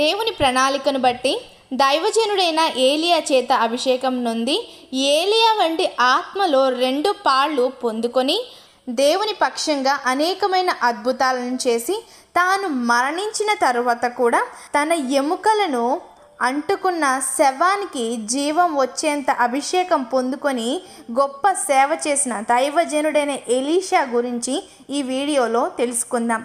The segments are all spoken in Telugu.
దేవుని ప్రణాళికను బట్టి దైవజనుడైన ఏలియా చేత అభిషేకం నొంది ఏలియా వంటి ఆత్మలో రెండు పాళ్ళు పొందుకొని దేవుని పక్షంగా అనేకమైన అద్భుతాలను చేసి తాను మరణించిన తరువాత కూడా తన ఎముకలను అంటుకున్న శవానికి జీవం వచ్చేంత అభిషేకం పొందుకొని గొప్ప సేవ చేసిన దైవజనుడైన ఎలీషా గురించి ఈ వీడియోలో తెలుసుకుందాం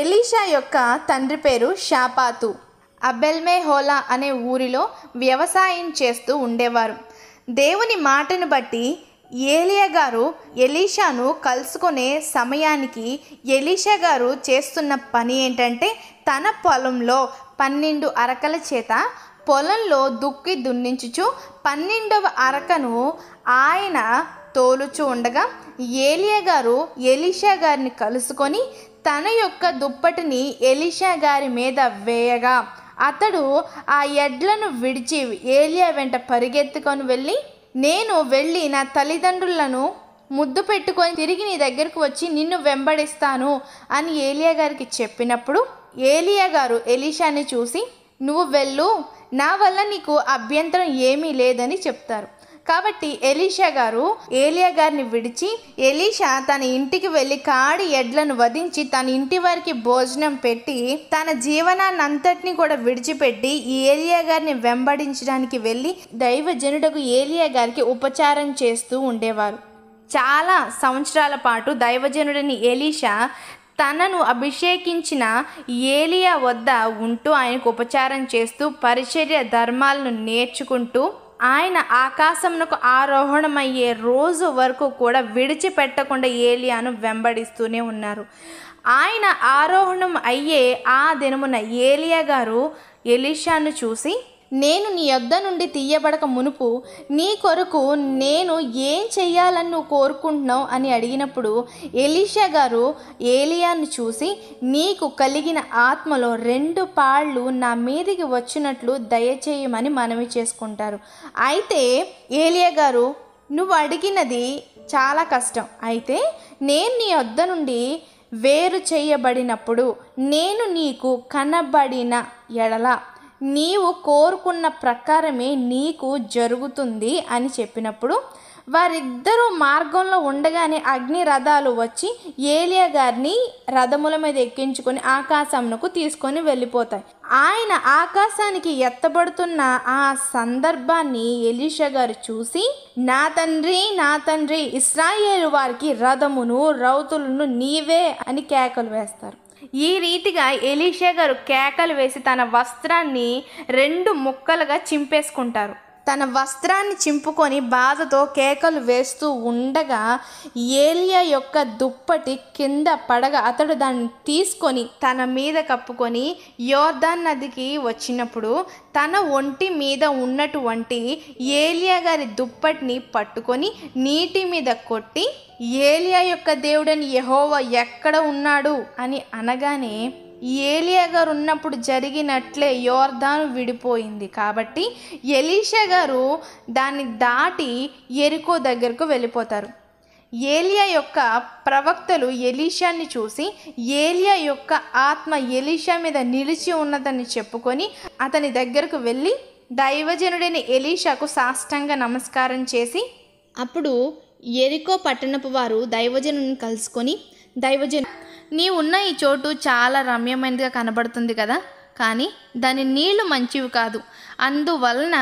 ఎలీషా యొక్క తండ్రి పేరు షాపాతు అబెల్మే హోలా అనే ఊరిలో వ్యవసాయం చేస్తూ ఉండేవారు దేవుని మాటను బట్టి ఏలియా గారు ఎలీషాను కలుసుకునే సమయానికి ఎలీషా గారు చేస్తున్న పని ఏంటంటే తన పొలంలో పన్నెండు అరకల చేత పొలంలో దుక్కి దున్నించుచు పన్నెండవ అరకను ఆయన తోలుచు ఉండగా ఏలియా గారు ఎలీషా గారిని కలుసుకొని తన యొక్క దుప్పటిని ఎలీషా గారి మీద వేయగా అతడు ఆ ఎడ్లను విడిచి ఏలియా వెంట పరిగెత్తుకొని వెళ్ళి నేను వెళ్ళి నా తల్లిదండ్రులను ముద్దు పెట్టుకొని తిరిగి నీ దగ్గరకు వచ్చి నిన్ను వెంబడిస్తాను అని ఏలియా గారికి చెప్పినప్పుడు ఏలియా గారు ఎలీషాని చూసి నువ్వు వెళ్ళు నా వల్ల నీకు అభ్యంతరం ఏమీ లేదని చెప్తారు కాబట్టి ఎలీషా గారు ఏలియా గారిని విడిచి ఎలీషా తన ఇంటికి వెళ్ళి కాడి ఎడ్లను వధించి తన ఇంటి వారికి భోజనం పెట్టి తన జీవనాన్ని అంతటిని కూడా విడిచిపెట్టి ఈ ఏలియా గారిని వెంబడించడానికి వెళ్ళి దైవజనుడకు ఏలియా గారికి ఉపచారం చేస్తూ ఉండేవారు చాలా సంవత్సరాల పాటు దైవజనుడని ఎలీషా తనను అభిషేకించిన ఏలియా వద్ద ఉంటూ ఆయనకు ఉపచారం చేస్తూ పరిచర్య ధర్మాలను నేర్చుకుంటూ ఆయన ఆకాశంకు ఆరోహణమయ్యే రోజు వరకు కూడా విడిచిపెట్టకుండా ఏలియాను వెంబడిస్తూనే ఉన్నారు ఆయన ఆరోహణం అయ్యే ఆ దినమున ఏలియా గారు ఎలీషాను చూసి నేను నీ యొద్ద నుండి తీయబడక మునుపు నీ కొరకు నేను ఏం చెయ్యాలని నువ్వు కోరుకుంటున్నావు అని అడిగినప్పుడు ఎలీషా గారు ఏలియాను చూసి నీకు కలిగిన ఆత్మలో రెండు పాళ్ళు నా మీదికి వచ్చినట్లు దయచేయమని మనవి చేసుకుంటారు అయితే ఏలియా గారు నువ్వు అడిగినది చాలా కష్టం అయితే నేను నీ వద్ద నుండి వేరు చేయబడినప్పుడు నేను నీకు కనబడిన ఎడల నీవు కోరుకున్న ప్రకారమే నీకు జరుగుతుంది అని చెప్పినప్పుడు వారిద్దరూ మార్గంలో ఉండగానే అగ్ని రథాలు వచ్చి ఏలియా గారిని రథముల మీద ఎక్కించుకొని ఆకాశంకు తీసుకొని వెళ్ళిపోతాయి ఆయన ఆకాశానికి ఎత్తబడుతున్న ఆ సందర్భాన్ని ఎలీషా గారు చూసి నా తండ్రి నా తండ్రి ఇస్రాయేల్ వారికి రథమును రౌతులను నీవే అని కేకలు వేస్తారు ఈ రీతిగా ఎలీషా గారు కేకలు వేసి తన వస్త్రాన్ని రెండు ముక్కలుగా చింపేసుకుంటారు తన వస్త్రాన్ని చింపుకొని బాధతో కేకలు వేస్తూ ఉండగా ఏలియా యొక్క దుప్పటి కింద పడగా అతడు దాన్ని తీసుకొని తన మీద కప్పుకొని యోర్దాన్ నదికి వచ్చినప్పుడు తన ఒంటి మీద ఉన్నటువంటి ఏలియా గారి దుప్పటిని పట్టుకొని నీటి మీద కొట్టి ఏలియా యొక్క దేవుడని యహోవ ఎక్కడ ఉన్నాడు అని అనగానే ఏలియా గారు ఉన్నప్పుడు జరిగినట్లే యోర్ధాను విడిపోయింది కాబట్టి ఎలీషా గారు దాన్ని దాటి ఎరుకో దగ్గరకు వెళ్ళిపోతారు ఏలియా యొక్క ప్రవక్తలు ఎలీషాన్ని చూసి ఏలియా యొక్క ఆత్మ ఎలీషా మీద నిలిచి ఉన్నదని చెప్పుకొని అతని దగ్గరకు వెళ్ళి దైవజనుడైన ఎలీషాకు సాష్టంగా నమస్కారం చేసి అప్పుడు ఎరికో పట్టణపు వారు దైవజనుని కలుసుకొని దైవజను నీ ఉన్న ఈ చోటు చాలా రమ్యమైనదిగా కనబడుతుంది కదా కానీ దాని నీళ్లు మంచివి కాదు అందువలన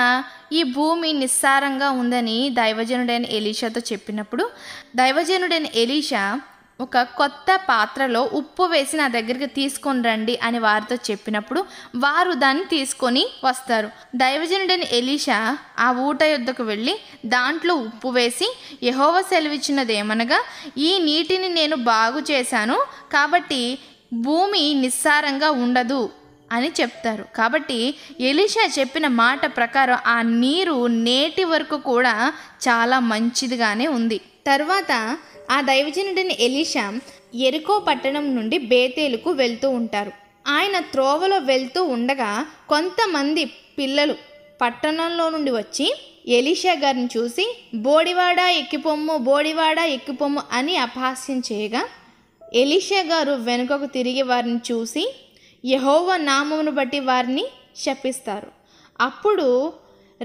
ఈ భూమి నిస్సారంగా ఉందని దైవజనుడైన ఎలీషాతో చెప్పినప్పుడు దైవజనుడైన ఎలీషా ఒక కొత్త పాత్రలో ఉప్పు వేసి నా దగ్గరికి తీసుకొని రండి అని వారితో చెప్పినప్పుడు వారు దాన్ని తీసుకొని వస్తారు దైవజనుడని ఎలీషా ఆ ఊట యుద్ధకు వెళ్ళి దాంట్లో ఉప్పు వేసి యహోవ ఏమనగా ఈ నీటిని నేను బాగు చేశాను కాబట్టి భూమి నిస్సారంగా ఉండదు అని చెప్తారు కాబట్టి ఎలీషా చెప్పిన మాట ప్రకారం ఆ నీరు నేటి వరకు కూడా చాలా మంచిదిగానే ఉంది తర్వాత ఆ దైవజనుడిని ఎలీషా ఎరుకో పట్టణం నుండి బేతేలుకు వెళ్తూ ఉంటారు ఆయన త్రోవలో వెళ్తూ ఉండగా కొంతమంది పిల్లలు పట్టణంలో నుండి వచ్చి ఎలీషా గారిని చూసి బోడివాడ ఎక్కిపొమ్ము బోడివాడ ఎక్కిపొమ్ము అని అపహాస్యం చేయగా ఎలీషా గారు వెనుకకు తిరిగి వారిని చూసి యహోవ నామమును బట్టి వారిని శపిస్తారు అప్పుడు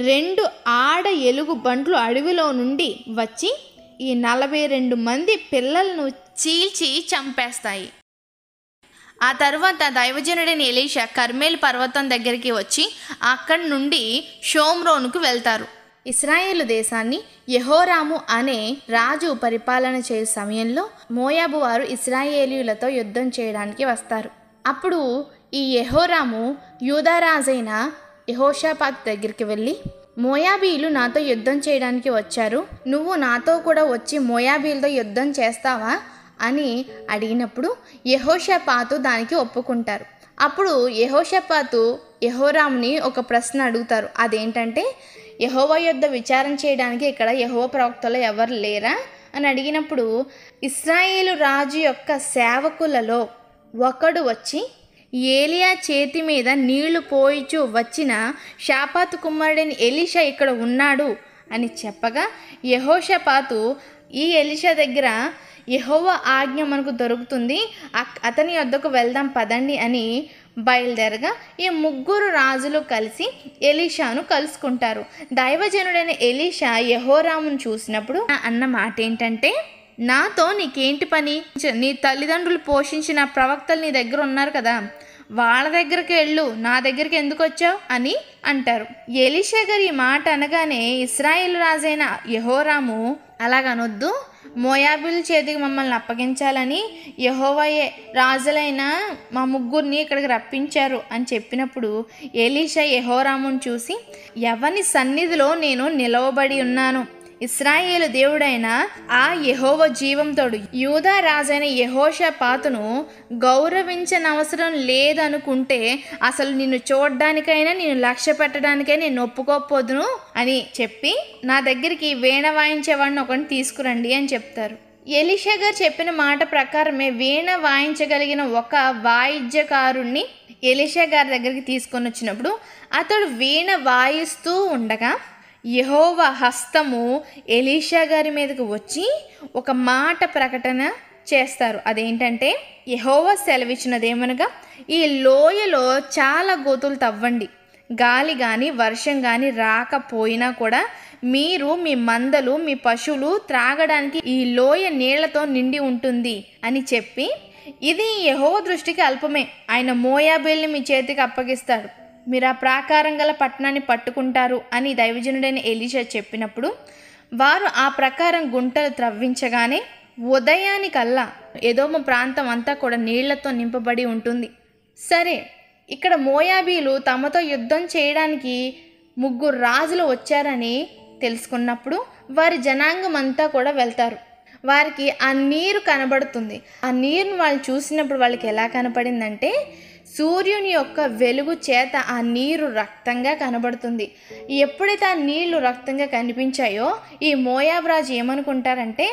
రెండు ఆడ ఎలుగు బండ్లు అడవిలో నుండి వచ్చి ఈ నలభై రెండు మంది పిల్లలను చీల్చి చంపేస్తాయి ఆ తర్వాత దైవజనుడైన ఎలీష కర్మేల్ పర్వతం దగ్గరికి వచ్చి అక్కడి నుండి షోమ్రోన్కు వెళ్తారు ఇస్రాయేల్ దేశాన్ని యహోరాము అనే రాజు పరిపాలన చేసే సమయంలో మోయాబు వారు ఇస్రాయేలీలతో యుద్ధం చేయడానికి వస్తారు అప్పుడు ఈ యహోరాము యూదారాజైన యహోషాపాత్ దగ్గరికి వెళ్ళి మోయాబీలు నాతో యుద్ధం చేయడానికి వచ్చారు నువ్వు నాతో కూడా వచ్చి మోయాబీలతో యుద్ధం చేస్తావా అని అడిగినప్పుడు యహోషపాతు దానికి ఒప్పుకుంటారు అప్పుడు యహోషపాతు యహోరాముని ఒక ప్రశ్న అడుగుతారు అదేంటంటే యహోవ యుద్ధ విచారం చేయడానికి ఇక్కడ యహోవ ప్రవక్తలు ఎవరు లేరా అని అడిగినప్పుడు ఇస్రాయేలు రాజు యొక్క సేవకులలో ఒకడు వచ్చి ఏలియా చేతి మీద నీళ్లు పోయిచు వచ్చిన షాపాతు కుమారుడైన ఎలీషా ఇక్కడ ఉన్నాడు అని చెప్పగా యహోషపాతు ఈ ఎలిషా దగ్గర యహోవ ఆజ్ఞ మనకు దొరుకుతుంది అతని వద్దకు వెళ్దాం పదండి అని బయలుదేరగా ఈ ముగ్గురు రాజులు కలిసి ఎలీషాను కలుసుకుంటారు దైవజనుడైన ఎలీషా యహోరామును చూసినప్పుడు అన్న మాట ఏంటంటే నాతో నీకేంటి పని నీ తల్లిదండ్రులు పోషించిన ప్రవక్తలు నీ దగ్గర ఉన్నారు కదా వాళ్ళ దగ్గరికి వెళ్ళు నా దగ్గరికి ఎందుకు వచ్చావు అని అంటారు ఎలీషా గారి మాట అనగానే ఇస్రాయేల్ రాజైన యహోరాము అలాగనొద్దు మోయాబిల్ చేతికి మమ్మల్ని అప్పగించాలని యహోవయే రాజులైన మా ముగ్గురిని ఇక్కడికి రప్పించారు అని చెప్పినప్పుడు ఎలీషా యహోరామును చూసి ఎవని సన్నిధిలో నేను నిలవబడి ఉన్నాను ఇస్రాయేలు దేవుడైన ఆ యహోవ జీవంతోడు యూదా రాజైన పాతను గౌరవించనవసరం లేదనుకుంటే అసలు నిన్ను చూడడానికైనా నేను లక్ష్య పెట్టడానికైనా నేను ఒప్పుకోకపోదును అని చెప్పి నా దగ్గరికి వీణ వాయించేవాడిని ఒకటి తీసుకురండి అని చెప్తారు ఎలిషగర్ గారు చెప్పిన మాట ప్రకారమే వీణ వాయించగలిగిన ఒక వాయిద్యకారుణ్ణి ఎలిషా గారి దగ్గరికి తీసుకొని వచ్చినప్పుడు అతడు వీణ వాయిస్తూ ఉండగా యహోవ హస్తము ఎలీషా గారి మీదకు వచ్చి ఒక మాట ప్రకటన చేస్తారు అదేంటంటే యహోవ సెలవిచ్చినదేమనగా ఈ లోయలో చాలా గోతులు తవ్వండి గాలి కానీ వర్షం కానీ రాకపోయినా కూడా మీరు మీ మందలు మీ పశువులు త్రాగడానికి ఈ లోయ నీళ్లతో నిండి ఉంటుంది అని చెప్పి ఇది యహోవ దృష్టికి అల్పమే ఆయన మోయాబేల్ని మీ చేతికి అప్పగిస్తాడు మీరు ఆ ప్రాకారం గల పట్టణాన్ని పట్టుకుంటారు అని దైవజనుడైన ఎలీజా చెప్పినప్పుడు వారు ఆ ప్రకారం గుంటలు త్రవ్వించగానే ఉదయానికల్లా మా ప్రాంతం అంతా కూడా నీళ్లతో నింపబడి ఉంటుంది సరే ఇక్కడ మోయాబీలు తమతో యుద్ధం చేయడానికి ముగ్గురు రాజులు వచ్చారని తెలుసుకున్నప్పుడు వారి జనాంగం అంతా కూడా వెళ్తారు వారికి ఆ నీరు కనబడుతుంది ఆ నీరుని వాళ్ళు చూసినప్పుడు వాళ్ళకి ఎలా కనపడిందంటే సూర్యుని యొక్క వెలుగు చేత ఆ నీరు రక్తంగా కనబడుతుంది ఎప్పుడైతే ఆ నీళ్లు రక్తంగా కనిపించాయో ఈ మోయాబ్రాజు ఏమనుకుంటారంటే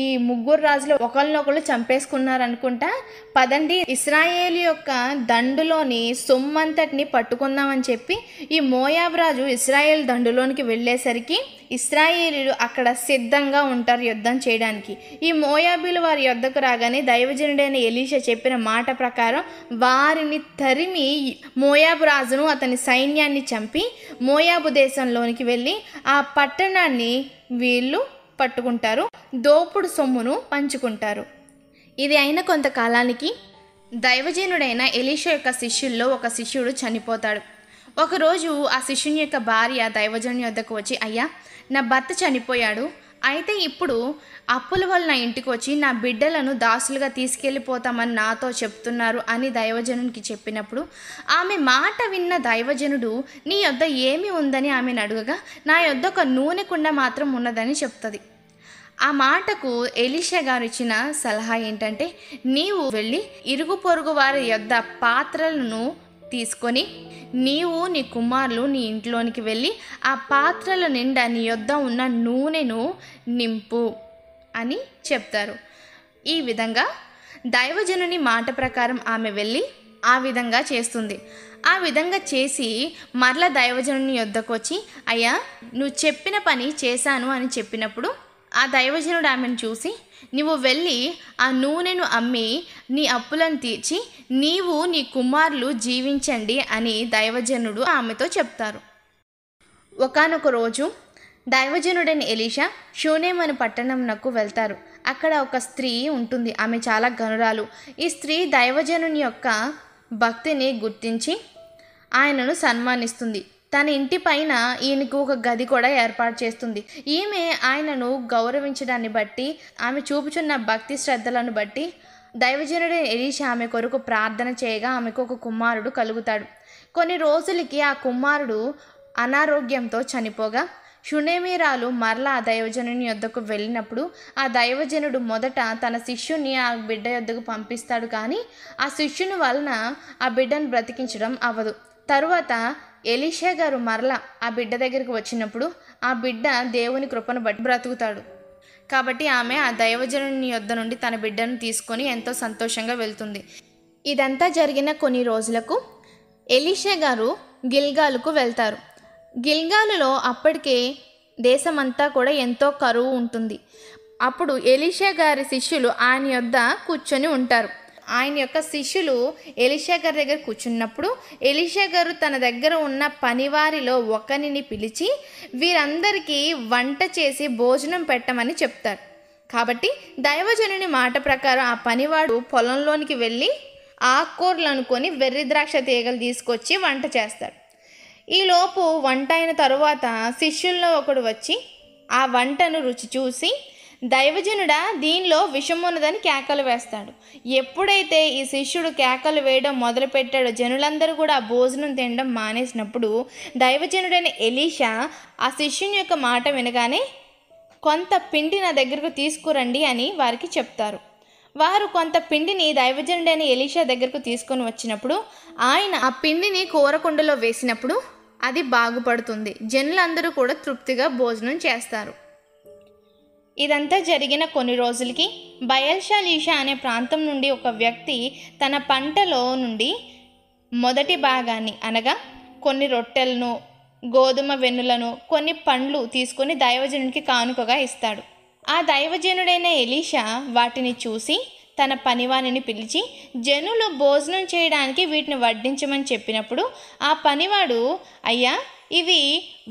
ఈ ముగ్గురు రాజులు ఒకళ్ళనొకళ్ళు చంపేసుకున్నారనుకుంటా పదండి ఇస్రాయేల్ యొక్క దండులోని సొమ్మంతటిని పట్టుకుందామని చెప్పి ఈ మోయాబ్రాజు ఇస్రాయేల్ దండులోనికి వెళ్ళేసరికి ఇస్రాయేలీలు అక్కడ సిద్ధంగా ఉంటారు యుద్ధం చేయడానికి ఈ మోయాబీలు వారి యుద్ధకు రాగానే దైవజనుడైన ఎలీష చెప్పిన మాట ప్రకారం వారిని తరిమి మోయాబు రాజును అతని సైన్యాన్ని చంపి మోయాబు దేశంలోనికి వెళ్ళి ఆ పట్టణాన్ని వీళ్ళు పట్టుకుంటారు దోపుడు సొమ్మును పంచుకుంటారు ఇది అయిన కొంతకాలానికి దైవజనుడైన ఎలీష యొక్క శిష్యుల్లో ఒక శిష్యుడు చనిపోతాడు ఒకరోజు ఆ శిష్యుని యొక్క భార్య దైవజనుని వద్దకు వచ్చి అయ్యా నా భర్త చనిపోయాడు అయితే ఇప్పుడు అప్పుల వల్ల నా ఇంటికి వచ్చి నా బిడ్డలను దాసులుగా తీసుకెళ్ళిపోతామని నాతో చెప్తున్నారు అని దైవజనునికి చెప్పినప్పుడు ఆమె మాట విన్న దైవజనుడు నీ యొద్ద ఏమి ఉందని ఆమెను అడుగగా నా యొద్ద ఒక నూనె కుండ మాత్రం ఉన్నదని చెప్తుంది ఆ మాటకు ఎలిషా గారు ఇచ్చిన సలహా ఏంటంటే నీవు వెళ్ళి ఇరుగు పొరుగు వారి యొద్ద పాత్రలను తీసుకొని నీవు నీ కుమారులు నీ ఇంట్లోనికి వెళ్ళి ఆ పాత్రల నిండా నీ యొద్ద ఉన్న నూనెను నింపు అని చెప్తారు ఈ విధంగా దైవజనుని మాట ప్రకారం ఆమె వెళ్ళి ఆ విధంగా చేస్తుంది ఆ విధంగా చేసి మరల దైవజనుని యొద్దకొచ్చి వచ్చి అయ్యా నువ్వు చెప్పిన పని చేశాను అని చెప్పినప్పుడు ఆ దైవజనుడు ఆమెను చూసి నువ్వు వెళ్ళి ఆ నూనెను అమ్మి నీ అప్పులను తీర్చి నీవు నీ కుమారులు జీవించండి అని దైవజనుడు ఆమెతో చెప్తారు ఒకనొక రోజు దైవజనుడైన ఎలీషా షూనేమను పట్టణంనకు వెళ్తారు అక్కడ ఒక స్త్రీ ఉంటుంది ఆమె చాలా గనురాలు ఈ స్త్రీ దైవజనుని యొక్క భక్తిని గుర్తించి ఆయనను సన్మానిస్తుంది తన ఇంటి పైన ఈయనకు ఒక గది కూడా ఏర్పాటు చేస్తుంది ఈమె ఆయనను గౌరవించడాన్ని బట్టి ఆమె చూపుచున్న భక్తి శ్రద్ధలను బట్టి దైవజనుడు ఎలీషా ఆమె కొరకు ప్రార్థన చేయగా ఆమెకు ఒక కుమారుడు కలుగుతాడు కొన్ని రోజులకి ఆ కుమారుడు అనారోగ్యంతో చనిపోగా షునేమీరాలు మరలా ఆ దైవజనుని యొద్దకు వెళ్ళినప్పుడు ఆ దైవజనుడు మొదట తన శిష్యుని ఆ బిడ్డ యొద్దకు పంపిస్తాడు కానీ ఆ శిష్యుని వలన ఆ బిడ్డను బ్రతికించడం అవ్వదు తరువాత ఎలీషా గారు మరల ఆ బిడ్డ దగ్గరికి వచ్చినప్పుడు ఆ బిడ్డ దేవుని కృపను బట్టి బ్రతుకుతాడు కాబట్టి ఆమె ఆ దైవజనుని యొద్ నుండి తన బిడ్డను తీసుకొని ఎంతో సంతోషంగా వెళ్తుంది ఇదంతా జరిగిన కొన్ని రోజులకు ఎలీషా గారు గిల్గాలుకు వెళ్తారు గిల్గాలులో అప్పటికే దేశమంతా కూడా ఎంతో కరువు ఉంటుంది అప్పుడు ఎలీషా గారి శిష్యులు ఆయన యొద్ద కూర్చొని ఉంటారు ఆయన యొక్క శిష్యులు ఎలిషా గారి దగ్గర కూర్చున్నప్పుడు ఎలిషా గారు తన దగ్గర ఉన్న పనివారిలో ఒకరిని పిలిచి వీరందరికీ వంట చేసి భోజనం పెట్టమని చెప్తారు కాబట్టి దైవజనుని మాట ప్రకారం ఆ పనివాడు పొలంలోనికి వెళ్ళి ఆకుకూరలు అనుకొని వెర్రి ద్రాక్ష తీగలు తీసుకొచ్చి వంట చేస్తాడు ఈలోపు వంట అయిన తరువాత శిష్యుల్లో ఒకడు వచ్చి ఆ వంటను రుచి చూసి దైవజనుడా దీనిలో విషమున్నదని కేకలు వేస్తాడు ఎప్పుడైతే ఈ శిష్యుడు కేకలు వేయడం మొదలుపెట్టాడో జనులందరూ కూడా భోజనం తినడం మానేసినప్పుడు దైవజనుడైన ఎలీషా ఆ శిష్యుని యొక్క మాట వినగానే కొంత పిండి నా దగ్గరకు తీసుకురండి అని వారికి చెప్తారు వారు కొంత పిండిని దైవజనుడైన ఎలీషా దగ్గరకు తీసుకొని వచ్చినప్పుడు ఆయన ఆ పిండిని కూరకుండలో వేసినప్పుడు అది బాగుపడుతుంది జనులందరూ కూడా తృప్తిగా భోజనం చేస్తారు ఇదంతా జరిగిన కొన్ని రోజులకి బయల్షాలీషా అనే ప్రాంతం నుండి ఒక వ్యక్తి తన పంటలో నుండి మొదటి భాగాన్ని అనగా కొన్ని రొట్టెలను గోధుమ వెన్నులను కొన్ని పండ్లు తీసుకొని దైవజనుడికి కానుకగా ఇస్తాడు ఆ దైవజనుడైన ఎలీషా వాటిని చూసి తన పనివాణిని పిలిచి జనులు భోజనం చేయడానికి వీటిని వడ్డించమని చెప్పినప్పుడు ఆ పనివాడు అయ్యా ఇవి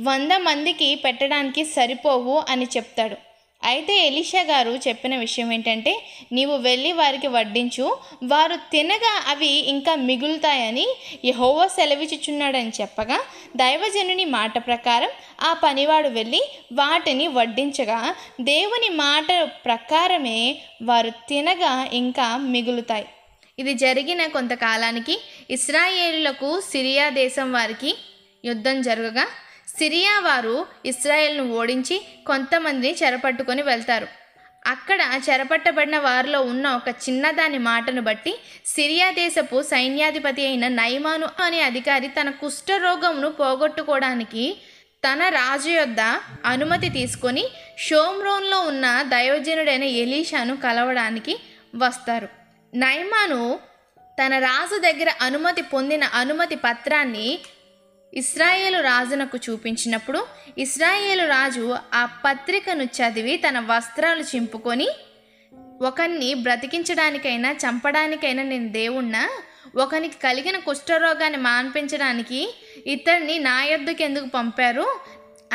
వంద మందికి పెట్టడానికి సరిపోవు అని చెప్తాడు అయితే ఎలిషా గారు చెప్పిన విషయం ఏంటంటే నీవు వెళ్ళి వారికి వడ్డించు వారు తినగా అవి ఇంకా మిగులుతాయని యహోవో సెలవిచ్చుచున్నాడని చెప్పగా దైవజనుని మాట ప్రకారం ఆ పనివాడు వెళ్ళి వాటిని వడ్డించగా దేవుని మాట ప్రకారమే వారు తినగా ఇంకా మిగులుతాయి ఇది జరిగిన కొంతకాలానికి ఇస్రాయేలులకు సిరియా దేశం వారికి యుద్ధం జరగగా సిరియా వారు ఇస్రాయేల్ను ఓడించి కొంతమందిని చెరపట్టుకొని వెళ్తారు అక్కడ చెరపట్టబడిన వారిలో ఉన్న ఒక చిన్నదాని మాటను బట్టి సిరియా దేశపు సైన్యాధిపతి అయిన నైమాను అనే అధికారి తన రోగంను పోగొట్టుకోవడానికి తన రాజు యొద్ద అనుమతి తీసుకొని షోమ్రోన్లో ఉన్న దయోజనుడైన ఎలీషాను కలవడానికి వస్తారు నైమాను తన రాజు దగ్గర అనుమతి పొందిన అనుమతి పత్రాన్ని ఇస్రాయేలు రాజునకు చూపించినప్పుడు ఇస్రాయేలు రాజు ఆ పత్రికను చదివి తన వస్త్రాలు చింపుకొని ఒకరిని బ్రతికించడానికైనా చంపడానికైనా నేను దేవుణ్ణా ఒకనికి కలిగిన కుష్ఠరోగాన్ని మాన్పించడానికి ఇతన్ని నా యొద్దకు ఎందుకు పంపారు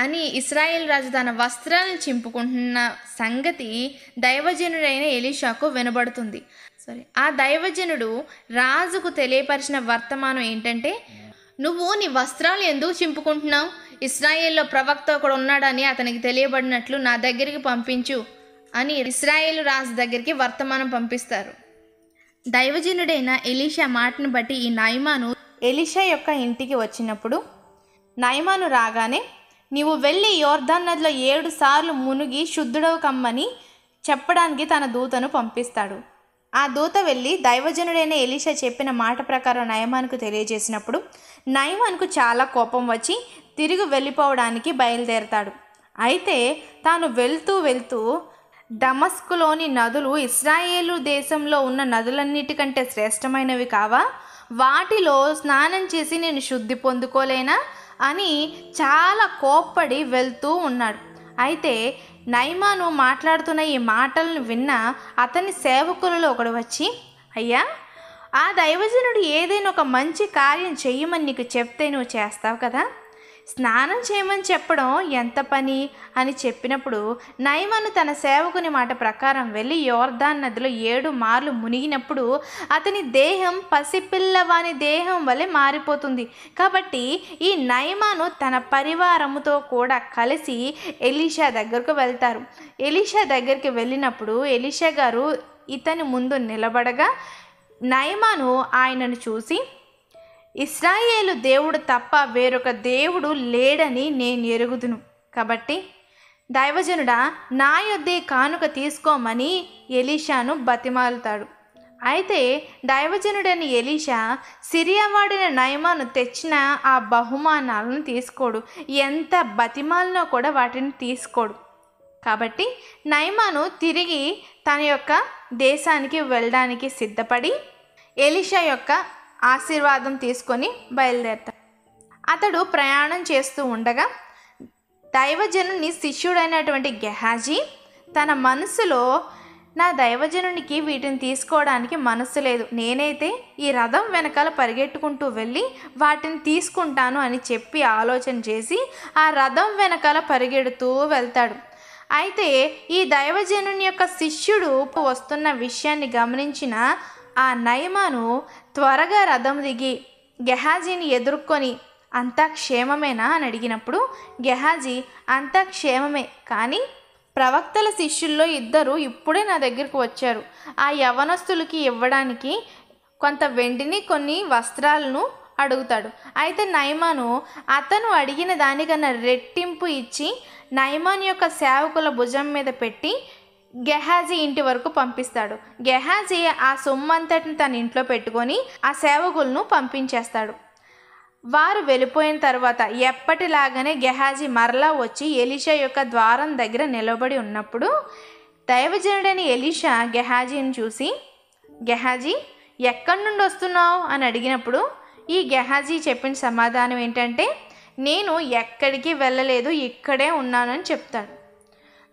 అని ఇస్రాయేల్ రాజు తన వస్త్రాలను చింపుకుంటున్న సంగతి దైవజనుడైన ఎలీషాకు వినబడుతుంది సారీ ఆ దైవజనుడు రాజుకు తెలియపరిచిన వర్తమానం ఏంటంటే నువ్వు నీ వస్త్రాలు ఎందుకు చింపుకుంటున్నావు ఇస్రాయేల్లో ప్రవక్త ఒకడు ఉన్నాడని అతనికి తెలియబడినట్లు నా దగ్గరికి పంపించు అని ఇస్రాయేల్ రాజు దగ్గరికి వర్తమానం పంపిస్తారు దైవజనుడైన ఎలీషా మాటను బట్టి ఈ నైమాను ఎలీషా యొక్క ఇంటికి వచ్చినప్పుడు నైమాను రాగానే నీవు వెళ్ళి యోర్ధన్ నదిలో ఏడు సార్లు మునిగి శుద్ధుడవు కమ్మని చెప్పడానికి తన దూతను పంపిస్తాడు ఆ దూత వెళ్ళి దైవజనుడైన ఎలీషా చెప్పిన మాట ప్రకారం నయమానికి తెలియజేసినప్పుడు నైమాన్కు చాలా కోపం వచ్చి తిరిగి వెళ్ళిపోవడానికి బయలుదేరతాడు అయితే తాను వెళ్తూ వెళ్తూ డమస్కులోని నదులు ఇస్రాయేలు దేశంలో ఉన్న నదులన్నిటికంటే శ్రేష్టమైనవి కావా వాటిలో స్నానం చేసి నేను శుద్ధి పొందుకోలేనా అని చాలా కోప్పడి వెళ్తూ ఉన్నాడు అయితే నైమాను మాట్లాడుతున్న ఈ మాటలను విన్న అతని సేవకులలో ఒకడు వచ్చి అయ్యా ఆ దైవజనుడు ఏదైనా ఒక మంచి కార్యం చేయమని నీకు చెప్తే నువ్వు చేస్తావు కదా స్నానం చేయమని చెప్పడం ఎంత పని అని చెప్పినప్పుడు నయమను తన సేవకుని మాట ప్రకారం వెళ్ళి యోర్ధాన్ నదిలో ఏడు మార్లు మునిగినప్పుడు అతని దేహం పసిపిల్లవాని దేహం వలె మారిపోతుంది కాబట్టి ఈ నయమాను తన పరివారముతో కూడా కలిసి ఎలీషా దగ్గరకు వెళ్తారు ఎలీషా దగ్గరికి వెళ్ళినప్పుడు ఎలీషా గారు ఇతని ముందు నిలబడగా నయమాను ఆయనను చూసి ఇస్రాయేలు దేవుడు తప్ప వేరొక దేవుడు లేడని నేను ఎరుగుదును కాబట్టి దైవజనుడా నా యొద్దే కానుక తీసుకోమని ఎలీషాను బతిమాలుతాడు అయితే దైవజనుడని ఎలీషా సిరియావాడిన నయమాను తెచ్చిన ఆ బహుమానాలను తీసుకోడు ఎంత బతిమాలినా కూడా వాటిని తీసుకోడు కాబట్టి నయమాను తిరిగి తన యొక్క దేశానికి వెళ్ళడానికి సిద్ధపడి ఎలిషా యొక్క ఆశీర్వాదం తీసుకొని బయలుదేరతాడు అతడు ప్రయాణం చేస్తూ ఉండగా దైవజనుని శిష్యుడైనటువంటి గెహాజీ తన మనసులో నా దైవజనునికి వీటిని తీసుకోవడానికి మనసు లేదు నేనైతే ఈ రథం వెనకాల పరిగెట్టుకుంటూ వెళ్ళి వాటిని తీసుకుంటాను అని చెప్పి ఆలోచన చేసి ఆ రథం వెనకాల పరిగెడుతూ వెళ్తాడు అయితే ఈ దైవజనుని యొక్క శిష్యుడు వస్తున్న విషయాన్ని గమనించిన ఆ నయమాను త్వరగా రథం దిగి గెహాజీని ఎదుర్కొని అంతా క్షేమమేనా అని అడిగినప్పుడు గెహాజీ అంతా క్షేమమే కానీ ప్రవక్తల శిష్యుల్లో ఇద్దరు ఇప్పుడే నా దగ్గరకు వచ్చారు ఆ యవనస్తులకి ఇవ్వడానికి కొంత వెండిని కొన్ని వస్త్రాలను అడుగుతాడు అయితే నైమాను అతను అడిగిన దానికన్నా రెట్టింపు ఇచ్చి నైమాన్ యొక్క సేవకుల భుజం మీద పెట్టి గెహాజీ ఇంటి వరకు పంపిస్తాడు గెహాజీ ఆ సొమ్మంతటిని తన ఇంట్లో పెట్టుకొని ఆ సేవకులను పంపించేస్తాడు వారు వెళ్ళిపోయిన తర్వాత ఎప్పటిలాగానే గెహాజీ మరలా వచ్చి ఎలిషా యొక్క ద్వారం దగ్గర నిలబడి ఉన్నప్పుడు దైవజనుడైన ఎలిషా గెహాజీని చూసి గెహాజీ ఎక్కడి నుండి వస్తున్నావు అని అడిగినప్పుడు ఈ గెహాజీ చెప్పిన సమాధానం ఏంటంటే నేను ఎక్కడికి వెళ్ళలేదు ఇక్కడే ఉన్నానని చెప్తాడు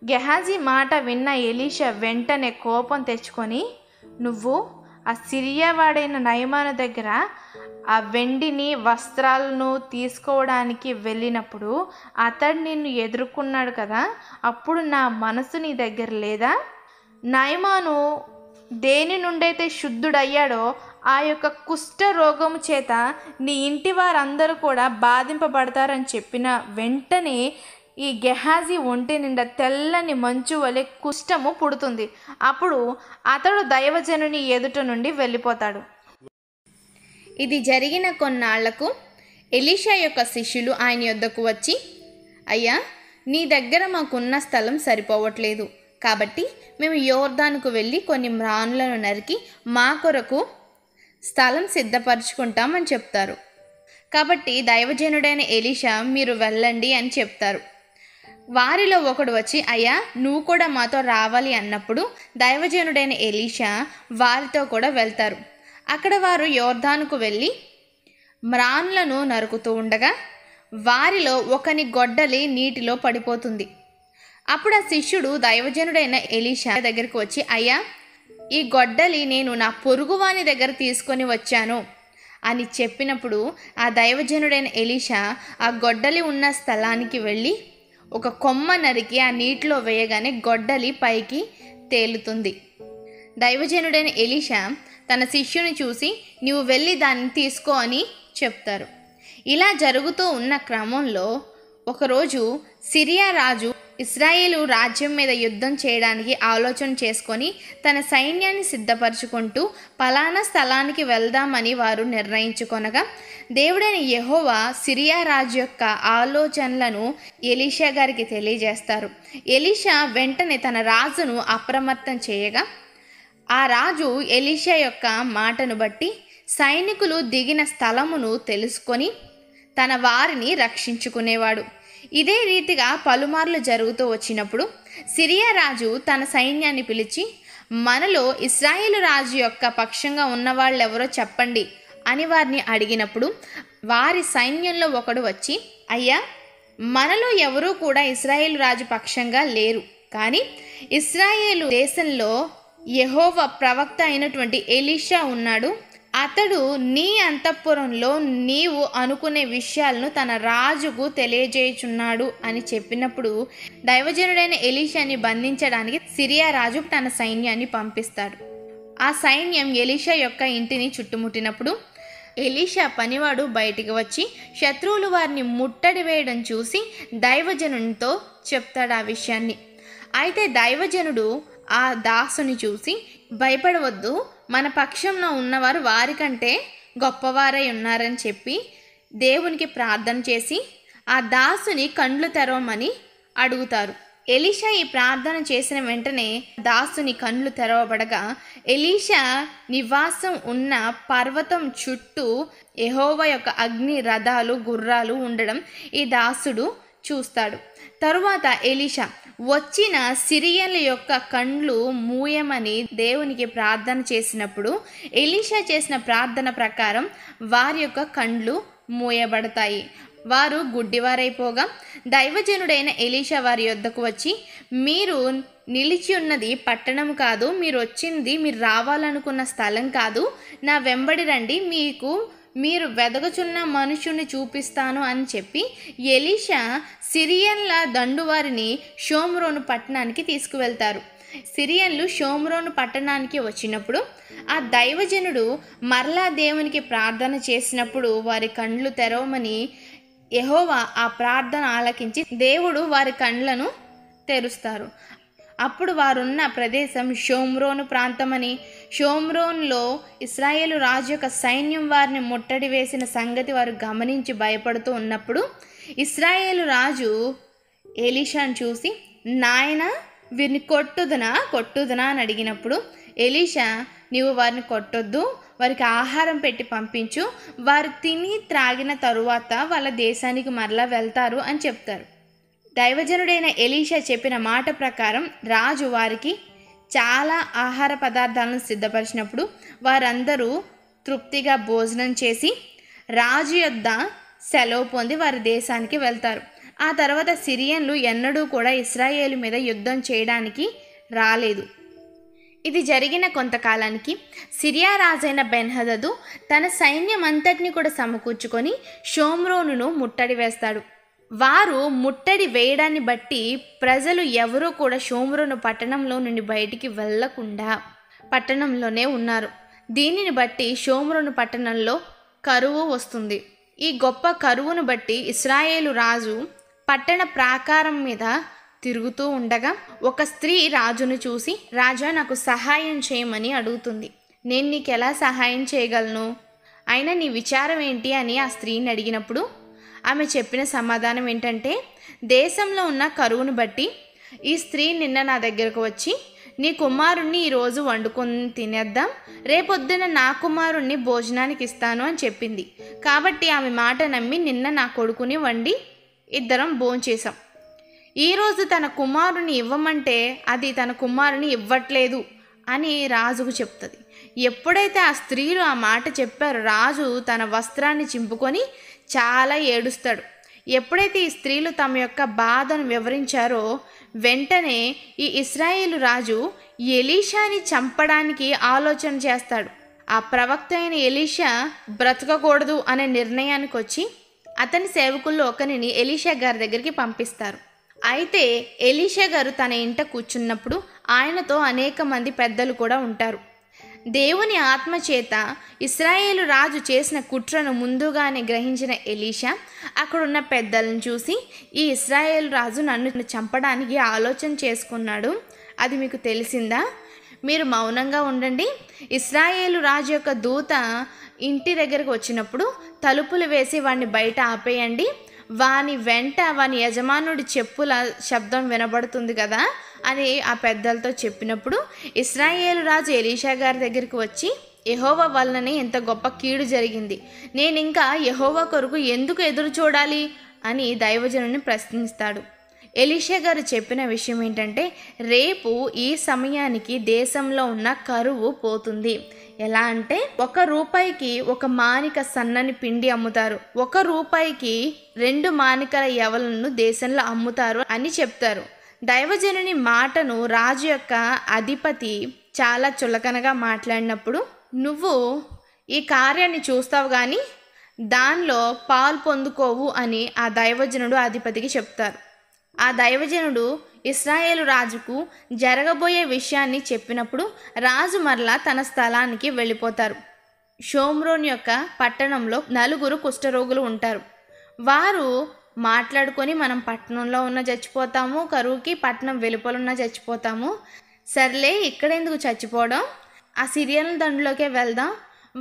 గెహాజీ మాట విన్న ఎలీషా వెంటనే కోపం తెచ్చుకొని నువ్వు ఆ సిరియావాడైన నయమాను దగ్గర ఆ వెండిని వస్త్రాలను తీసుకోవడానికి వెళ్ళినప్పుడు అతడు నిన్ను ఎదుర్కొన్నాడు కదా అప్పుడు నా మనసు నీ దగ్గర లేదా నయమాను దేని నుండైతే శుద్ధుడయ్యాడో ఆ యొక్క కుష్ఠ రోగము చేత నీ ఇంటి వారందరూ కూడా బాధింపబడతారని చెప్పిన వెంటనే ఈ గెహాజీ ఒంటి నిండా తెల్లని మంచు వలె కుష్టము పుడుతుంది అప్పుడు అతడు దైవజనుని ఎదుట నుండి వెళ్ళిపోతాడు ఇది జరిగిన కొన్నాళ్లకు ఎలీషా యొక్క శిష్యులు ఆయన యొద్దకు వచ్చి అయ్యా నీ దగ్గర మాకున్న స్థలం సరిపోవట్లేదు కాబట్టి మేము యోర్దాన్కు వెళ్ళి కొన్ని మ్రానులను నరికి మా కొరకు స్థలం సిద్ధపరచుకుంటామని చెప్తారు కాబట్టి దైవజనుడైన ఎలిషా మీరు వెళ్ళండి అని చెప్తారు వారిలో ఒకడు వచ్చి అయ్యా నువ్వు కూడా మాతో రావాలి అన్నప్పుడు దైవజనుడైన ఎలీషా వారితో కూడా వెళ్తారు అక్కడ వారు యోర్ధానుకు వెళ్ళి మ్రాన్లను నరుకుతూ ఉండగా వారిలో ఒకని గొడ్డలి నీటిలో పడిపోతుంది అప్పుడు ఆ శిష్యుడు దైవజనుడైన ఎలీషా దగ్గరికి వచ్చి అయ్యా ఈ గొడ్డలి నేను నా పొరుగువాని దగ్గర తీసుకొని వచ్చాను అని చెప్పినప్పుడు ఆ దైవజనుడైన ఎలీషా ఆ గొడ్డలి ఉన్న స్థలానికి వెళ్ళి ఒక కొమ్మ నరికి ఆ నీటిలో వేయగానే గొడ్డలి పైకి తేలుతుంది దైవజనుడైన ఎలీషా తన శిష్యుని చూసి నీవు వెళ్ళి దాన్ని తీసుకో అని చెప్తారు ఇలా జరుగుతూ ఉన్న క్రమంలో ఒకరోజు సిరియా రాజు ఇస్రాయేలు రాజ్యం మీద యుద్ధం చేయడానికి ఆలోచన చేసుకొని తన సైన్యాన్ని సిద్ధపరచుకుంటూ పలానా స్థలానికి వెళ్దామని వారు నిర్ణయించుకొనగా దేవుడైన యహోవా సిరియా రాజు యొక్క ఆలోచనలను ఎలీషా గారికి తెలియజేస్తారు ఎలీషా వెంటనే తన రాజును అప్రమత్తం చేయగా ఆ రాజు ఎలీషా యొక్క మాటను బట్టి సైనికులు దిగిన స్థలమును తెలుసుకొని తన వారిని రక్షించుకునేవాడు ఇదే రీతిగా పలుమార్లు జరుగుతూ వచ్చినప్పుడు సిరియా రాజు తన సైన్యాన్ని పిలిచి మనలో ఇస్రాయేల్ రాజు యొక్క పక్షంగా ఉన్నవాళ్ళెవరో ఎవరో చెప్పండి అని వారిని అడిగినప్పుడు వారి సైన్యంలో ఒకడు వచ్చి అయ్యా మనలో ఎవరూ కూడా ఇస్రాయేల్ రాజు పక్షంగా లేరు కానీ ఇస్రాయేలు దేశంలో యహోవ ప్రవక్త అయినటువంటి ఎలీషా ఉన్నాడు అతడు నీ అంతఃపురంలో నీవు అనుకునే విషయాలను తన రాజుకు తెలియజేయుచున్నాడు అని చెప్పినప్పుడు దైవజనుడైన ఎలీషాని బంధించడానికి సిరియా రాజు తన సైన్యాన్ని పంపిస్తాడు ఆ సైన్యం ఎలీషా యొక్క ఇంటిని చుట్టుముట్టినప్పుడు ఎలీషా పనివాడు బయటికి వచ్చి శత్రువులు వారిని ముట్టడి వేయడం చూసి దైవజనునితో చెప్తాడు ఆ విషయాన్ని అయితే దైవజనుడు ఆ దాసుని చూసి భయపడవద్దు మన పక్షంలో ఉన్నవారు వారికంటే గొప్పవారై ఉన్నారని చెప్పి దేవునికి ప్రార్థన చేసి ఆ దాసుని కండ్లు తెరవమని అడుగుతారు ఎలీషా ఈ ప్రార్థన చేసిన వెంటనే దాసుని కండ్లు తెరవబడగా ఎలీషా నివాసం ఉన్న పర్వతం చుట్టూ ఎహోవ యొక్క అగ్ని రథాలు గుర్రాలు ఉండడం ఈ దాసుడు చూస్తాడు తరువాత ఎలీషా వచ్చిన సిరియన్ల యొక్క కండ్లు మూయమని దేవునికి ప్రార్థన చేసినప్పుడు ఎలీషా చేసిన ప్రార్థన ప్రకారం వారి యొక్క కండ్లు మూయబడతాయి వారు గుడ్డివారైపోగా దైవజనుడైన ఎలీషా వారి యొద్దకు వచ్చి మీరు నిలిచి ఉన్నది పట్టణం కాదు మీరు వచ్చింది మీరు రావాలనుకున్న స్థలం కాదు నా వెంబడి రండి మీకు మీరు వెదగచున్న మనుషుని చూపిస్తాను అని చెప్పి ఎలీషా సిరియన్ల దండువారిని షోమ్రోను పట్టణానికి తీసుకువెళ్తారు సిరియన్లు షోమ్రోను పట్టణానికి వచ్చినప్పుడు ఆ దైవజనుడు మరలా దేవునికి ప్రార్థన చేసినప్పుడు వారి కండ్లు తెరవమని యహోవా ఆ ప్రార్థన ఆలకించి దేవుడు వారి కండ్లను తెరుస్తారు అప్పుడు వారున్న ప్రదేశం షోమ్రోను ప్రాంతమని షోమ్రోన్లో ఇస్రాయేలు రాజు యొక్క సైన్యం వారిని ముట్టడి వేసిన సంగతి వారు గమనించి భయపడుతూ ఉన్నప్పుడు ఇస్రాయేలు రాజు ఎలీషాను చూసి నాయన వీరిని కొట్టుదనా కొట్టుదనా అని అడిగినప్పుడు ఎలీషా నీవు వారిని కొట్టొద్దు వారికి ఆహారం పెట్టి పంపించు వారు తిని త్రాగిన తరువాత వాళ్ళ దేశానికి మరలా వెళ్తారు అని చెప్తారు దైవజనుడైన ఎలీషా చెప్పిన మాట ప్రకారం రాజు వారికి చాలా ఆహార పదార్థాలను సిద్ధపరిచినప్పుడు వారందరూ తృప్తిగా భోజనం చేసి రాజు యొద్ద సెలవు పొంది వారి దేశానికి వెళ్తారు ఆ తర్వాత సిరియన్లు ఎన్నడూ కూడా ఇస్రాయేల్ మీద యుద్ధం చేయడానికి రాలేదు ఇది జరిగిన కొంతకాలానికి సిరియా రాజైన బెన్హదదు తన సైన్యం అంతటిని కూడా సమకూర్చుకొని షోమ్రోనును ముట్టడి వేస్తాడు వారు ముట్టడి వేయడాన్ని బట్టి ప్రజలు ఎవరూ కూడా షోమ్రోను పట్టణంలో నుండి బయటికి వెళ్లకుండా పట్టణంలోనే ఉన్నారు దీనిని బట్టి షోమ్రోను పట్టణంలో కరువు వస్తుంది ఈ గొప్ప కరువును బట్టి ఇస్రాయేలు రాజు పట్టణ ప్రాకారం మీద తిరుగుతూ ఉండగా ఒక స్త్రీ రాజును చూసి రాజా నాకు సహాయం చేయమని అడుగుతుంది నేను నీకు ఎలా సహాయం చేయగలను అయినా నీ విచారం ఏంటి అని ఆ స్త్రీని అడిగినప్పుడు ఆమె చెప్పిన సమాధానం ఏంటంటే దేశంలో ఉన్న కరువును బట్టి ఈ స్త్రీ నిన్న నా దగ్గరకు వచ్చి నీ కుమారుణ్ణి ఈరోజు వండుకొని తినేద్దాం రేపొద్దున నా కుమారుణ్ణి భోజనానికి ఇస్తాను అని చెప్పింది కాబట్టి ఆమె మాట నమ్మి నిన్న నా కొడుకుని వండి ఇద్దరం భోంచేశాం ఈరోజు తన కుమారుని ఇవ్వమంటే అది తన కుమారుని ఇవ్వట్లేదు అని రాజుకు చెప్తుంది ఎప్పుడైతే ఆ స్త్రీలు ఆ మాట చెప్పారో రాజు తన వస్త్రాన్ని చింపుకొని చాలా ఏడుస్తాడు ఎప్పుడైతే ఈ స్త్రీలు తమ యొక్క బాధను వివరించారో వెంటనే ఈ ఇస్రాయేలు రాజు ఎలీషాని చంపడానికి ఆలోచన చేస్తాడు ఆ ప్రవక్త అయిన ఎలీషా బ్రతకకూడదు అనే నిర్ణయానికి వచ్చి అతని సేవకుల్లో ఒకరిని ఎలీషా గారి దగ్గరికి పంపిస్తారు అయితే ఎలీషా గారు తన ఇంట కూర్చున్నప్పుడు ఆయనతో అనేక మంది పెద్దలు కూడా ఉంటారు దేవుని ఆత్మచేత ఇస్రాయేలు రాజు చేసిన కుట్రను ముందుగానే గ్రహించిన ఎలీషా అక్కడున్న పెద్దలను చూసి ఈ ఇస్రాయేల్ రాజు నన్ను చంపడానికి ఆలోచన చేసుకున్నాడు అది మీకు తెలిసిందా మీరు మౌనంగా ఉండండి ఇస్రాయేలు రాజు యొక్క దూత ఇంటి దగ్గరకు వచ్చినప్పుడు తలుపులు వేసి వాడిని బయట ఆపేయండి వాని వెంట వాని యజమానుడి చెప్పుల శబ్దం వినబడుతుంది కదా అని ఆ పెద్దలతో చెప్పినప్పుడు ఇస్రాయేలు రాజు ఎలీషా గారి దగ్గరికి వచ్చి యహోవ వలననే ఎంత గొప్ప కీడు జరిగింది నేను ఇంకా యహోవ కొరకు ఎందుకు ఎదురు చూడాలి అని దైవజనుని ప్రశ్నిస్తాడు ఎలీషా గారు చెప్పిన విషయం ఏంటంటే రేపు ఈ సమయానికి దేశంలో ఉన్న కరువు పోతుంది ఎలా అంటే ఒక రూపాయికి ఒక మానిక సన్నని పిండి అమ్ముతారు ఒక రూపాయికి రెండు మానికల యవలను దేశంలో అమ్ముతారు అని చెప్తారు దైవజనుని మాటను రాజు యొక్క అధిపతి చాలా చులకనగా మాట్లాడినప్పుడు నువ్వు ఈ కార్యాన్ని చూస్తావు కానీ దానిలో పాలు పొందుకోవు అని ఆ దైవజనుడు అధిపతికి చెప్తారు ఆ దైవజనుడు ఇస్రాయేలు రాజుకు జరగబోయే విషయాన్ని చెప్పినప్పుడు రాజు మరలా తన స్థలానికి వెళ్ళిపోతారు షోమ్రోన్ యొక్క పట్టణంలో నలుగురు కుష్ఠరోగులు ఉంటారు వారు మాట్లాడుకొని మనం పట్టణంలో ఉన్న చచ్చిపోతాము కరువుకి పట్టణం వెలుపలున్న చచ్చిపోతాము సర్లే ఇక్కడెందుకు చచ్చిపోవడం ఆ సిరియల్ దండులోకే వెళ్దాం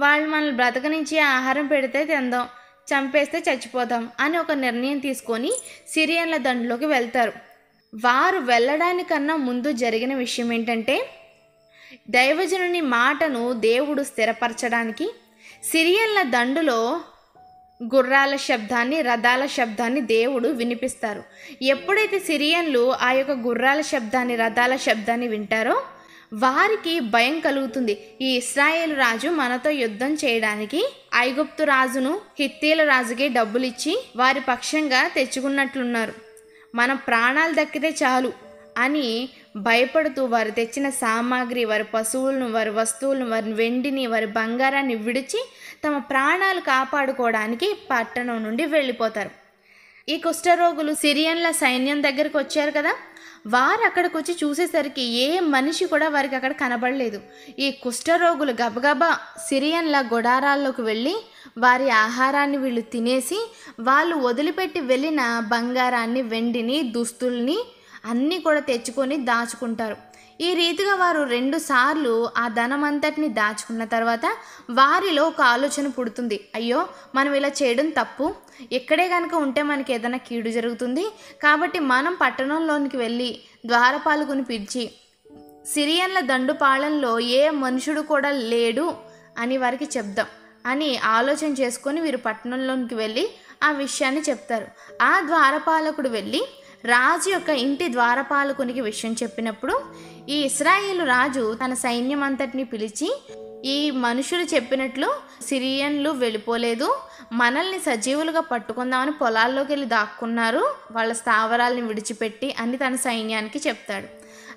వాళ్ళు మనల్ని బ్రతకనించి ఆహారం పెడితే తిందాం చంపేస్తే చచ్చిపోతాం అని ఒక నిర్ణయం తీసుకొని సిరియన్ల దండులోకి వెళ్తారు వారు వెళ్ళడానికన్నా ముందు జరిగిన విషయం ఏంటంటే దైవజనుని మాటను దేవుడు స్థిరపరచడానికి సిరియన్ల దండులో గుర్రాల శబ్దాన్ని రథాల శబ్దాన్ని దేవుడు వినిపిస్తారు ఎప్పుడైతే సిరియన్లు ఆ యొక్క గుర్రాల శబ్దాన్ని రథాల శబ్దాన్ని వింటారో వారికి భయం కలుగుతుంది ఈ ఇస్రాయేల్ రాజు మనతో యుద్ధం చేయడానికి ఐగుప్తు రాజును హిత్తీల రాజుకి డబ్బులిచ్చి వారి పక్షంగా తెచ్చుకున్నట్లున్నారు మన ప్రాణాలు దక్కితే చాలు అని భయపడుతూ వారు తెచ్చిన సామాగ్రి వారి పశువులను వారి వస్తువులను వారి వెండిని వారి బంగారాన్ని విడిచి తమ ప్రాణాలు కాపాడుకోవడానికి పట్టణం నుండి వెళ్ళిపోతారు ఈ కుష్ఠరోగులు సిరియన్ల సైన్యం దగ్గరకు వచ్చారు కదా వారు అక్కడికి వచ్చి చూసేసరికి ఏ మనిషి కూడా వారికి అక్కడ కనబడలేదు ఈ కుష్ఠరోగులు గబగబా సిరియన్ల గొడారాల్లోకి వెళ్ళి వారి ఆహారాన్ని వీళ్ళు తినేసి వాళ్ళు వదిలిపెట్టి వెళ్ళిన బంగారాన్ని వెండిని దుస్తుల్ని అన్నీ కూడా తెచ్చుకొని దాచుకుంటారు ఈ రీతిగా వారు రెండు సార్లు ఆ ధనమంతటిని దాచుకున్న తర్వాత వారిలో ఒక ఆలోచన పుడుతుంది అయ్యో మనం ఇలా చేయడం తప్పు ఎక్కడే కనుక ఉంటే మనకి ఏదైనా కీడు జరుగుతుంది కాబట్టి మనం పట్టణంలోనికి వెళ్ళి ద్వారపాలకుని పిలిచి సిరియన్ల దండుపాళంలో ఏ మనుషుడు కూడా లేడు అని వారికి చెప్దాం అని ఆలోచన చేసుకొని వీరు పట్టణంలోనికి వెళ్ళి ఆ విషయాన్ని చెప్తారు ఆ ద్వారపాలకుడు వెళ్ళి రాజు యొక్క ఇంటి ద్వారపాలకునికి విషయం చెప్పినప్పుడు ఈ ఇస్రాయేల్ రాజు తన సైన్యం అంతటిని పిలిచి ఈ మనుషులు చెప్పినట్లు సిరియన్లు వెళ్ళిపోలేదు మనల్ని సజీవులుగా పట్టుకుందామని పొలాల్లోకి వెళ్ళి దాక్కున్నారు వాళ్ళ స్థావరాలను విడిచిపెట్టి అని తన సైన్యానికి చెప్తాడు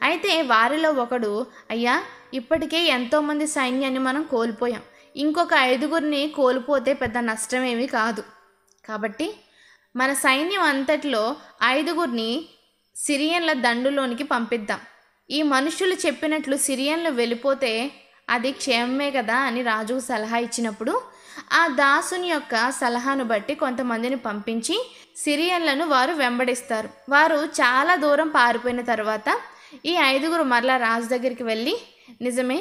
అయితే వారిలో ఒకడు అయ్యా ఇప్పటికే ఎంతోమంది సైన్యాన్ని మనం కోల్పోయాం ఇంకొక ఐదుగురిని కోల్పోతే పెద్ద నష్టమేమీ కాదు కాబట్టి మన సైన్యం అంతట్లో ఐదుగురిని సిరియన్ల దండులోనికి పంపిద్దాం ఈ మనుషులు చెప్పినట్లు సిరియన్లు వెళ్ళిపోతే అది క్షేమమే కదా అని రాజుకు సలహా ఇచ్చినప్పుడు ఆ దాసుని యొక్క సలహాను బట్టి కొంతమందిని పంపించి సిరియన్లను వారు వెంబడిస్తారు వారు చాలా దూరం పారిపోయిన తర్వాత ఈ ఐదుగురు మరలా రాజు దగ్గరికి వెళ్ళి నిజమే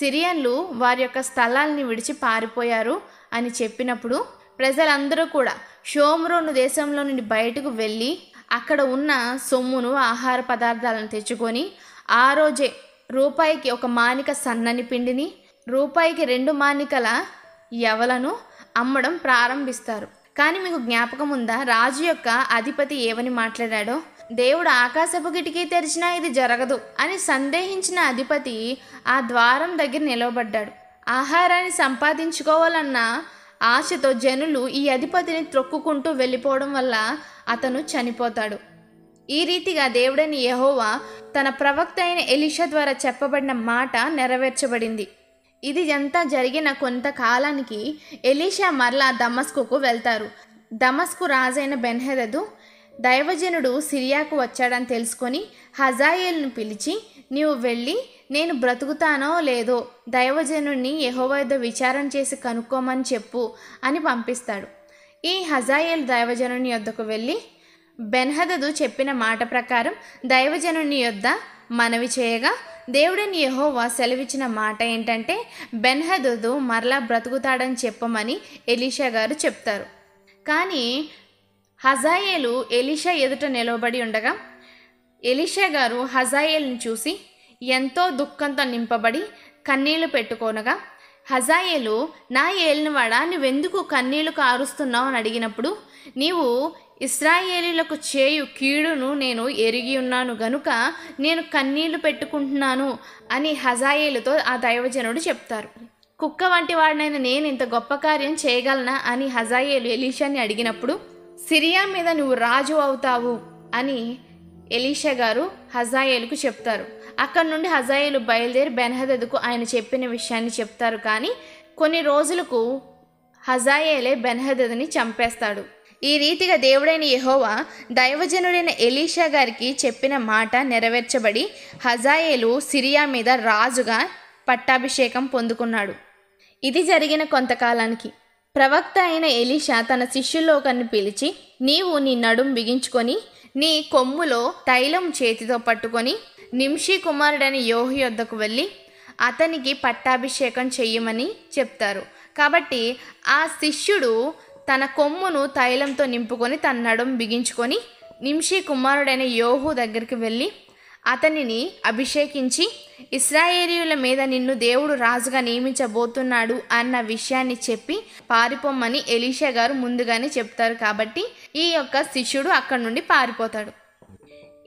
సిరియన్లు వారి యొక్క స్థలాల్ని విడిచి పారిపోయారు అని చెప్పినప్పుడు ప్రజలందరూ కూడా షోమ్రోను దేశంలో నుండి బయటకు వెళ్ళి అక్కడ ఉన్న సొమ్మును ఆహార పదార్థాలను తెచ్చుకొని ఆ రోజే రూపాయికి ఒక మానిక సన్నని పిండిని రూపాయికి రెండు మానికల ఎవలను అమ్మడం ప్రారంభిస్తారు కానీ మీకు జ్ఞాపకం ఉందా రాజు యొక్క అధిపతి ఏమని మాట్లాడాడో దేవుడు ఆకాశపు కిటికీ తెరిచినా ఇది జరగదు అని సందేహించిన అధిపతి ఆ ద్వారం దగ్గర నిలవబడ్డాడు ఆహారాన్ని సంపాదించుకోవాలన్నా ఆశతో జనులు ఈ అధిపతిని త్రొక్కుకుంటూ వెళ్ళిపోవడం వల్ల అతను చనిపోతాడు ఈ రీతిగా దేవుడని యహోవా తన ప్రవక్త అయిన ఎలిషా ద్వారా చెప్పబడిన మాట నెరవేర్చబడింది ఇది అంతా జరిగిన కొంతకాలానికి ఎలీషా మరలా దమస్కుకు వెళ్తారు దమస్కు రాజైన బెన్హెరదు దైవజనుడు సిరియాకు వచ్చాడని తెలుసుకొని హజాయిల్ను పిలిచి నీవు వెళ్ళి నేను బ్రతుకుతానో లేదో దైవజనుణ్ణి యహోవద్ద విచారం చేసి కనుక్కోమని చెప్పు అని పంపిస్తాడు ఈ హజాయేల్ దైవజనుని యొద్దకు వెళ్ళి బెన్హదదు చెప్పిన మాట ప్రకారం దైవజనుని యొద్ద మనవి చేయగా దేవుడిని యహోవా సెలవిచ్చిన మాట ఏంటంటే బెన్హదదు మరలా బ్రతుకుతాడని చెప్పమని ఎలీషా గారు చెప్తారు కానీ హజాయేలు ఎలీషా ఎదుట నిలవబడి ఉండగా ఎలీషా గారు హజాయేల్ని చూసి ఎంతో దుఃఖంతో నింపబడి కన్నీళ్లు పెట్టుకోనగా హజాయేలు నా ఏలినవాడ నువ్వెందుకు కన్నీళ్లు కారుస్తున్నావు అని అడిగినప్పుడు నీవు ఇస్రాయేలీలకు చేయు కీడును నేను ఎరిగి ఉన్నాను గనుక నేను కన్నీళ్లు పెట్టుకుంటున్నాను అని హజాయేలుతో ఆ దైవజనుడు చెప్తారు కుక్క వంటి వాడినైన నేను ఇంత గొప్ప కార్యం చేయగలనా అని హజాయేలు ఎలీషాని అడిగినప్పుడు సిరియా మీద నువ్వు రాజు అవుతావు అని ఎలీషా గారు హజాయేలుకు చెప్తారు అక్కడ నుండి హజాయిలు బయలుదేరి బెన్హదద్కు ఆయన చెప్పిన విషయాన్ని చెప్తారు కానీ కొన్ని రోజులకు హజాయేలే బెన్హదద్ని చంపేస్తాడు ఈ రీతిగా దేవుడైన యహోవా దైవజనుడైన ఎలీషా గారికి చెప్పిన మాట నెరవేర్చబడి హజాయేలు సిరియా మీద రాజుగా పట్టాభిషేకం పొందుకున్నాడు ఇది జరిగిన కొంతకాలానికి ప్రవక్త అయిన ఎలీషా తన శిష్యుల్లో ఒకరిని పిలిచి నీవు నీ నడుం బిగించుకొని నీ కొమ్ములో తైలం చేతితో పట్టుకొని నిమ్షి కుమారుడైన యోహి వద్దకు వెళ్ళి అతనికి పట్టాభిషేకం చెయ్యమని చెప్తారు కాబట్టి ఆ శిష్యుడు తన కొమ్మును తైలంతో నింపుకొని తన నడుం బిగించుకొని నిమ్షి కుమారుడైన యోహు దగ్గరికి వెళ్ళి అతనిని అభిషేకించి ఇస్రాయేలీయుల మీద నిన్ను దేవుడు రాజుగా నియమించబోతున్నాడు అన్న విషయాన్ని చెప్పి పారిపోమ్మని ఎలీషా గారు ముందుగానే చెప్తారు కాబట్టి ఈ యొక్క శిష్యుడు అక్కడి నుండి పారిపోతాడు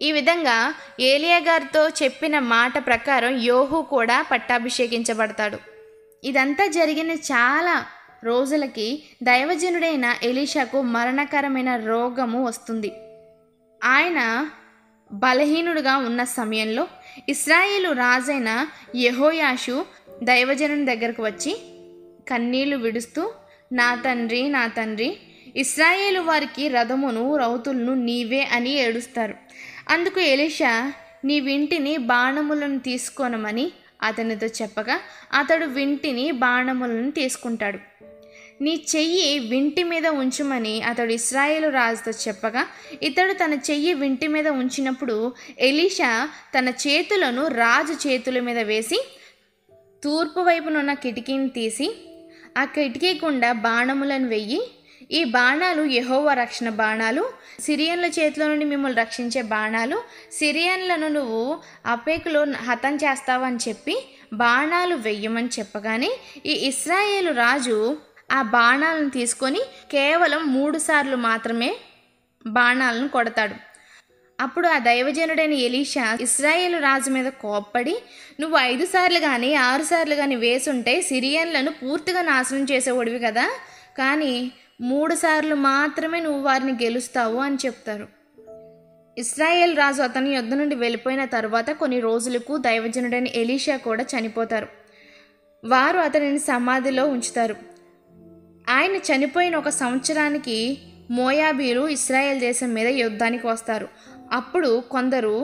ఈ విధంగా ఏలియా గారితో చెప్పిన మాట ప్రకారం యోహు కూడా పట్టాభిషేకించబడతాడు ఇదంతా జరిగిన చాలా రోజులకి దైవజనుడైన ఎలీషాకు మరణకరమైన రోగము వస్తుంది ఆయన బలహీనుడుగా ఉన్న సమయంలో ఇస్రాయేలు రాజైన యహోయాషు దైవజనుని దగ్గరకు వచ్చి కన్నీళ్లు విడుస్తూ నా తండ్రి నా తండ్రి ఇస్రాయేలు వారికి రథమును రౌతులను నీవే అని ఏడుస్తారు అందుకు ఎలిషా నీ వింటిని బాణములను తీసుకోనమని అతనితో చెప్పగా అతడు వింటిని బాణములను తీసుకుంటాడు నీ చెయ్యి వింటి మీద ఉంచుమని అతడు ఇస్రాయేల్ రాజుతో చెప్పగా ఇతడు తన చెయ్యి వింటి మీద ఉంచినప్పుడు ఎలీషా తన చేతులను రాజు చేతుల మీద వేసి తూర్పు వైపునున్న కిటికీని తీసి ఆ కిటికీ గుండా బాణములను వెయ్యి ఈ బాణాలు యహోవ రక్షణ బాణాలు సిరియన్ల చేతిలో నుండి మిమ్మల్ని రక్షించే బాణాలు సిరియన్లను నువ్వు అపేకులో హతం చేస్తావని చెప్పి బాణాలు వెయ్యమని చెప్పగానే ఈ ఇస్రాయేలు రాజు ఆ బాణాలను తీసుకొని కేవలం మూడు సార్లు మాత్రమే బాణాలను కొడతాడు అప్పుడు ఆ దైవజనుడైన ఎలీషా ఇస్రాయేల్ రాజు మీద కోప్పడి నువ్వు ఐదు సార్లు కానీ ఆరు సార్లు కానీ వేసుంటే సిరియన్లను పూర్తిగా నాశనం చేసేవాడివి కదా కానీ మూడు సార్లు మాత్రమే నువ్వు వారిని గెలుస్తావు అని చెప్తారు ఇస్రాయేల్ రాజు అతని యుద్ధ నుండి వెళ్ళిపోయిన తర్వాత కొన్ని రోజులకు దైవజనుడైన ఎలీషా కూడా చనిపోతారు వారు అతనిని సమాధిలో ఉంచుతారు ఆయన చనిపోయిన ఒక సంవత్సరానికి మోయాబీలు ఇస్రాయేల్ దేశం మీద యుద్ధానికి వస్తారు అప్పుడు కొందరు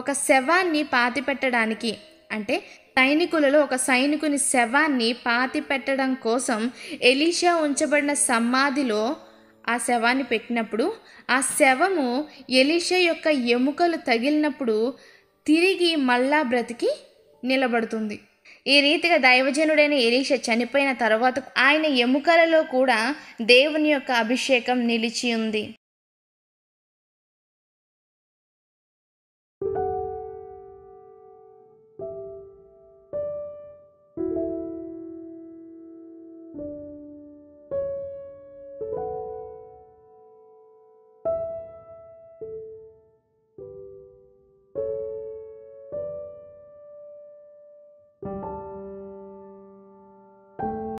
ఒక శవాన్ని పాతిపెట్టడానికి అంటే సైనికులలో ఒక సైనికుని శవాన్ని పాతి పెట్టడం కోసం ఎలీషా ఉంచబడిన సమాధిలో ఆ శవాన్ని పెట్టినప్పుడు ఆ శవము ఎలీషా యొక్క ఎముకలు తగిలినప్పుడు తిరిగి మళ్ళా బ్రతికి నిలబడుతుంది ఈ రీతిగా దైవజనుడైన ఎలీష చనిపోయిన తర్వాత ఆయన ఎముకలలో కూడా దేవుని యొక్క అభిషేకం నిలిచి ఉంది